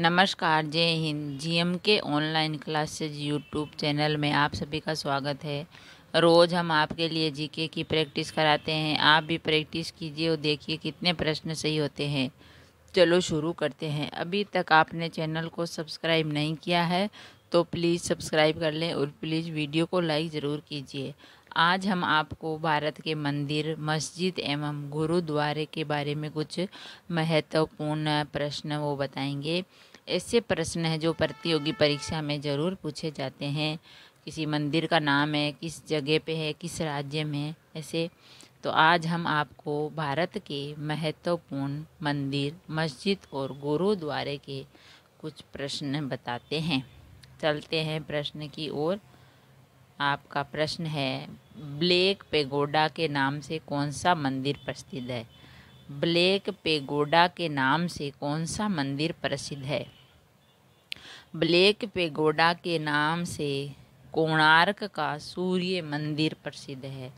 नमस्कार जय हिंद G M K online classes YouTube channel में आप सभी का स्वागत है रोज़ हम आपके लिए जीके की प्रैक्टिस कराते हैं आप भी प्रैक्टिस कीजिए और देखिए कितने प्रश्न सही होते हैं चलो शुरू करते हैं अभी तक आपने चैनल को सब्सक्राइब नहीं किया है तो प्लीज़ सब्सक्राइब कर लें और प्लीज़ वीडियो को लाइक ज़रूर कीजिए आज हम आपको भारत के मंदिर मस्जिद एवं गुरुद्वारे के बारे में कुछ महत्वपूर्ण प्रश्न वो बताएंगे ऐसे प्रश्न हैं जो प्रतियोगी परीक्षा में ज़रूर पूछे जाते हैं किसी मंदिर का नाम है किस जगह पे है किस राज्य में ऐसे तो आज हम आपको भारत के महत्वपूर्ण मंदिर मस्जिद और गुरुद्वारे के कुछ प्रश्न बताते हैं चलते हैं प्रश्न की ओर आपका प्रश्न है ब्लैक पेगोडा के नाम से कौन सा मंदिर प्रसिद्ध है ब्लैक पेगोडा के नाम से कौन सा मंदिर प्रसिद्ध है ब्लैक पेगोडा के नाम से कोणार्क का सूर्य मंदिर प्रसिद्ध है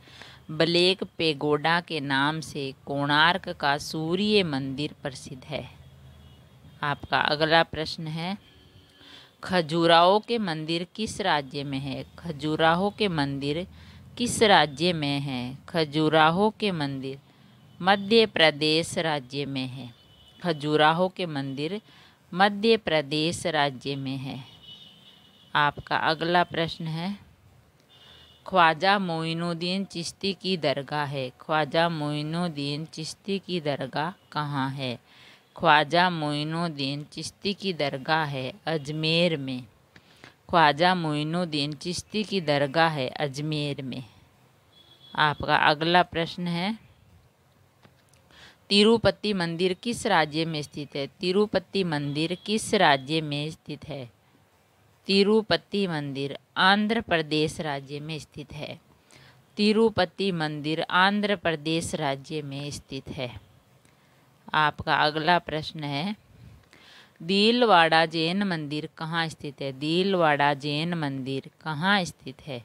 ब्लैक पेगोडा के नाम से कोणार्क का सूर्य मंदिर प्रसिद्ध है आपका अगला प्रश्न है खजुराहो के मंदिर किस राज्य में है खजुराहो के मंदिर किस राज्य में है खजुराहो के मंदिर मध्य प्रदेश राज्य में है खजुराहो के मंदिर मध्य प्रदेश राज्य में है आपका अगला प्रश्न है ख्वाजा मोइनुद्दीन चिश्ती की दरगाह है ख्वाजा मोइनुद्दीन चिश्ती की दरगाह कहाँ है ख्वाजा मोइनुद्दीन चिश्ती की दरगाह है अजमेर में ख्वाजा मोइनुद्दीन चिश्ती की दरगाह है अजमेर में आपका अगला प्रश्न है तिरुपति मंदिर किस राज्य में स्थित है तिरुपति मंदिर किस राज्य में स्थित है तिरुपति मंदिर आंध्र प्रदेश राज्य में स्थित है तिरुपति मंदिर आंध्र प्रदेश राज्य में स्थित है आपका अगला प्रश्न है दीलवाड़ा जैन मंदिर कहाँ स्थित है दीलवाड़ा जैन मंदिर कहाँ स्थित है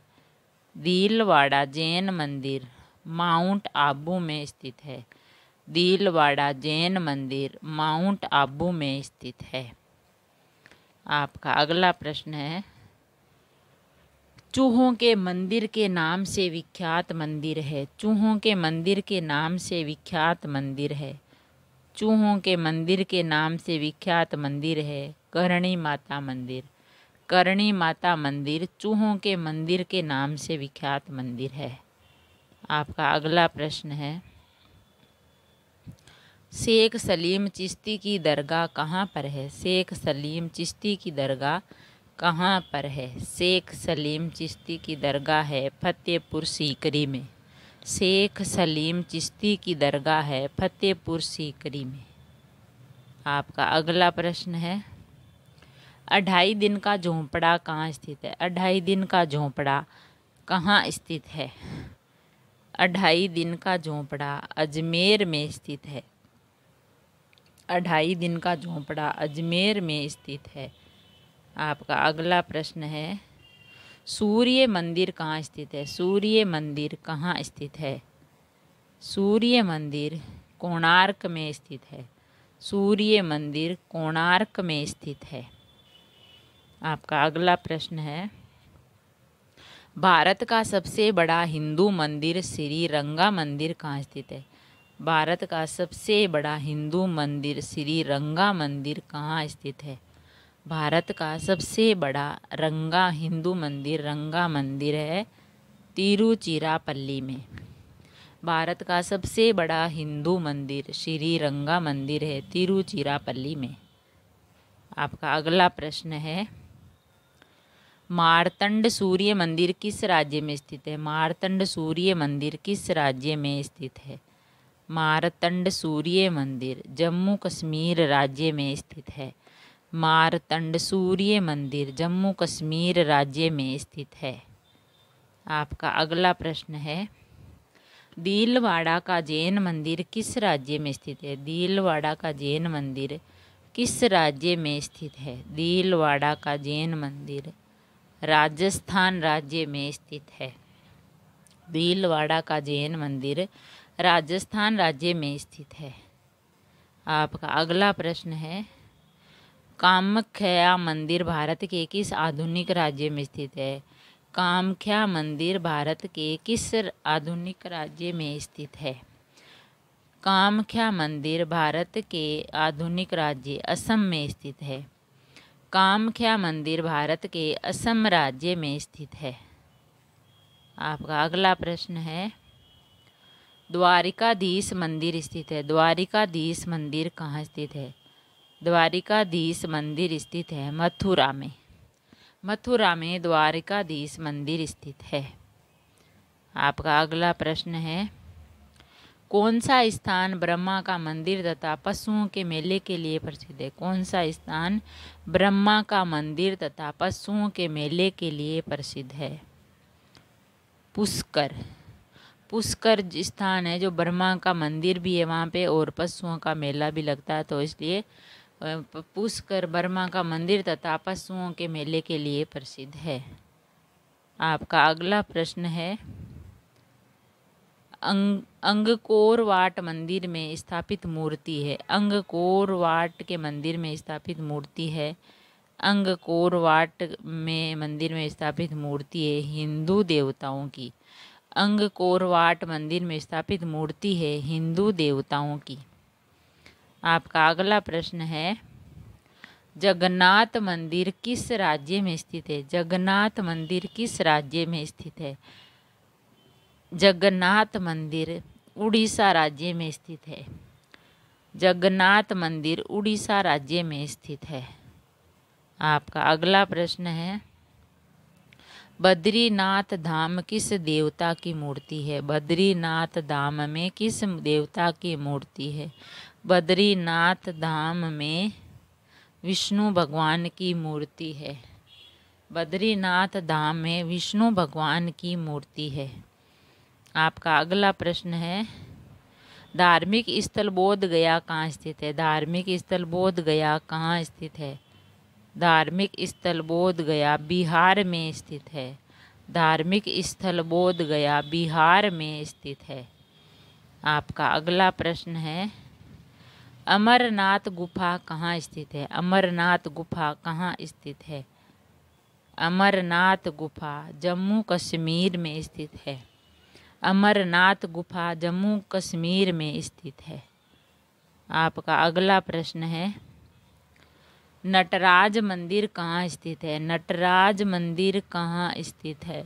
दीलवाड़ा जैन मंदिर माउंट आबू में स्थित है दीलवाड़ा जैन मंदिर माउंट आबू में स्थित है आपका अगला प्रश्न है चूहों के मंदिर के नाम से विख्यात मंदिर है चूहों के मंदिर के नाम से विख्यात मंदिर है चूहों के मंदिर के नाम से विख्यात मंदिर है करणी माता मंदिर करणी माता मंदिर चूहों के मंदिर के नाम से विख्यात मंदिर है आपका अगला प्रश्न है शेख सलीम चिश्ती की दरगाह कहाँ पर है शेख सलीम चिश्ती की दरगाह कहाँ पर है शेख सलीम चिश्ती की दरगाह है फतेहपुर सीकरी में शेख सलीम चिश्ती की दरगाह है फतेहपुर सीकरी में आपका अगला प्रश्न है अढ़ाई दिन का झोंपड़ा कहाँ स्थित है अढ़ाई दिन का झोंपड़ा कहाँ स्थित है अढ़ाई दिन का झोंपड़ा अजमेर में स्थित है अढ़ाई दिन का झोंपड़ा अजमेर में स्थित है आपका अगला प्रश्न है सूर्य मंदिर कहाँ स्थित है सूर्य मंदिर कहाँ स्थित है सूर्य मंदिर कोणार्क में स्थित है सूर्य मंदिर कोणार्क में स्थित है आपका अगला प्रश्न है भारत का सबसे बड़ा हिंदू मंदिर श्री रंगा मंदिर कहाँ स्थित है भारत का सबसे बड़ा हिंदू मंदिर श्री रंगा मंदिर कहाँ स्थित है भारत का सबसे बड़ा रंगा हिंदू मंदिर रंगा मंदिर है तिरुचिरापल्ली में भारत का सबसे बड़ा हिंदू मंदिर श्री रंगा मंदिर है तिरुचिरापल्ली में आपका अगला प्रश्न है मारतंड सूर्य मंदिर किस राज्य में स्थित है मारतंड सूर्य मंदिर किस राज्य में स्थित है मारतंड सूर्य मंदिर जम्मू कश्मीर राज्य में स्थित है मारतंड सूर्य मंदिर जम्मू कश्मीर राज्य में स्थित है आपका अगला प्रश्न है दीलवाड़ा का जैन मंदिर किस राज्य में स्थित है दीलवाड़ा का जैन मंदिर किस राज्य में स्थित है दीलवाड़ा का जैन मंदिर राजस्थान राज्य में स्थित है भीलवाड़ा का जैन मंदिर राजस्थान राज्य में स्थित है आपका अगला प्रश्न है कामख्या मंदिर भारत के किस आधुनिक राज्य में स्थित है कामख्या मंदिर भारत के किस आधुनिक राज्य में स्थित है कामख्या मंदिर भारत के आधुनिक राज्य असम में स्थित है कामख्या मंदिर भारत के असम राज्य में स्थित है आपका अगला प्रश्न है द्वारिकाधीश मंदिर स्थित है द्वारिकाधीश मंदिर कहाँ स्थित है द्वारिकाधीश मंदिर स्थित है मथुरा में मथुरा में द्वारिकाधीश मंदिर स्थित है आपका अगला प्रश्न है कौन सा स्थान ब्रह्मा का मंदिर तथा पशुओं के मेले के लिए प्रसिद्ध है कौन सा स्थान ब्रह्मा का मंदिर तथा पशुओं के मेले के लिए प्रसिद्ध है पुष्कर पुष्कर स्थान है जो ब्रह्मा का मंदिर भी है वहाँ पे और पशुओं का मेला भी लगता है तो इसलिए पुष्कर बर्मा का मंदिर तथा पशुओं के मेले के लिए प्रसिद्ध है आपका अगला प्रश्न है अंग अंगकोर वाट मंदिर में स्थापित मूर्ति है अंगकोर वाट के मंदिर में स्थापित मूर्ति है अंगकोर वाट में मंदिर में स्थापित मूर्ति है हिंदू देवताओं की अंगकोर वाट मंदिर में स्थापित मूर्ति है हिंदू देवताओं की आपका अगला प्रश्न है जगन्नाथ मंदिर किस राज्य में स्थित है जगन्नाथ मंदिर किस राज्य में स्थित है जगन्नाथ मंदिर उड़ीसा राज्य में स्थित है जगन्नाथ मंदिर उड़ीसा राज्य में स्थित है आपका अगला प्रश्न है बद्रीनाथ धाम किस देवता की मूर्ति है बद्रीनाथ धाम में किस देवता की मूर्ति है बद्रीनाथ धाम में विष्णु भगवान की मूर्ति है बद्रीनाथ धाम में विष्णु भगवान की मूर्ति है आपका अगला प्रश्न है धार्मिक स्थल बोध गया कहाँ स्थित है धार्मिक स्थल बोध गया कहाँ स्थित है धार्मिक स्थल बोध गया बिहार में स्थित है धार्मिक स्थल बोध गया बिहार में स्थित है आपका अगला प्रश्न है अमरनाथ गुफा कहाँ स्थित है अमरनाथ गुफा कहाँ स्थित है अमरनाथ गुफा जम्मू कश्मीर में स्थित है अमरनाथ गुफा जम्मू कश्मीर में स्थित है आपका अगला प्रश्न है नटराज मंदिर कहाँ स्थित है नटराज मंदिर कहाँ स्थित है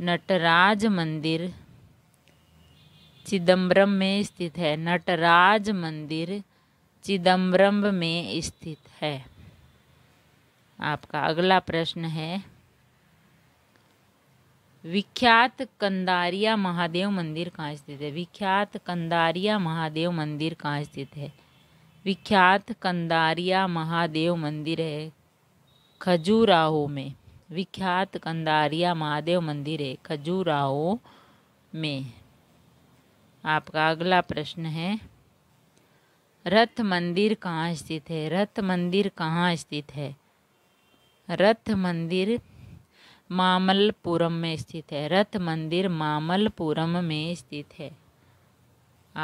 नटराज मंदिर चिदम्बरम में स्थित है नटराज मंदिर चिदम्बरम में स्थित है आपका अगला प्रश्न है विख्यात कंदारिया महादेव मंदिर कहाँ स्थित है विख्यात कंदारिया महादेव मंदिर कहाँ स्थित है विख्यात कंदारिया महादेव मंदिर है खजूराहो में विख्यात कंदारिया महादेव मंदिर है खजूराहो में आपका अगला प्रश्न है रथ मंदिर कहाँ स्थित है रथ मंदिर कहाँ स्थित है रथ मंदिर मामलपुरम में स्थित है रथ मंदिर मामलपुरम में स्थित है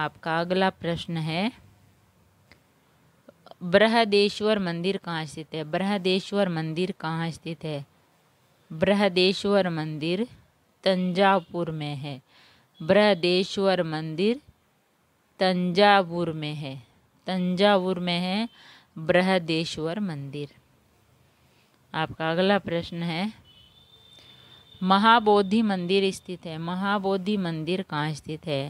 आपका अगला प्रश्न है बृहदेश्वर मंदिर कहाँ स्थित है बृहदेश्वर मंदिर कहाँ स्थित है बृहदेश्वर मंदिर तंजावपुर में है बृहदेश्वर मंदिर तंजावुर में है तंजावुर में है बृहदेश्वर मंदिर आपका अगला प्रश्न है महाबोधि मंदिर स्थित है महाबोधि मंदिर कहाँ स्थित है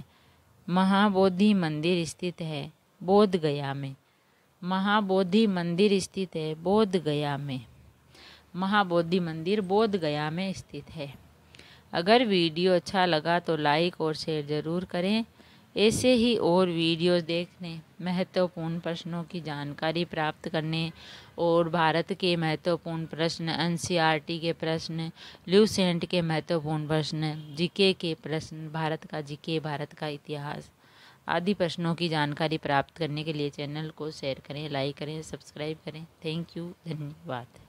महाबोधि मंदिर स्थित है बोध गया में महाबोधि मंदिर स्थित है बोध गया में महाबोधि मंदिर बोध गया में स्थित है अगर वीडियो अच्छा लगा तो लाइक और शेयर ज़रूर करें ऐसे ही और वीडियोस देखने महत्वपूर्ण प्रश्नों की जानकारी प्राप्त करने और भारत के महत्वपूर्ण प्रश्न एन e के प्रश्न ल्यूसेंट के महत्वपूर्ण प्रश्न जीके के प्रश्न भारत का जीके भारत का इतिहास आदि प्रश्नों की जानकारी प्राप्त करने के लिए चैनल को शेयर करें लाइक करें सब्सक्राइब करें थैंक यू धन्यवाद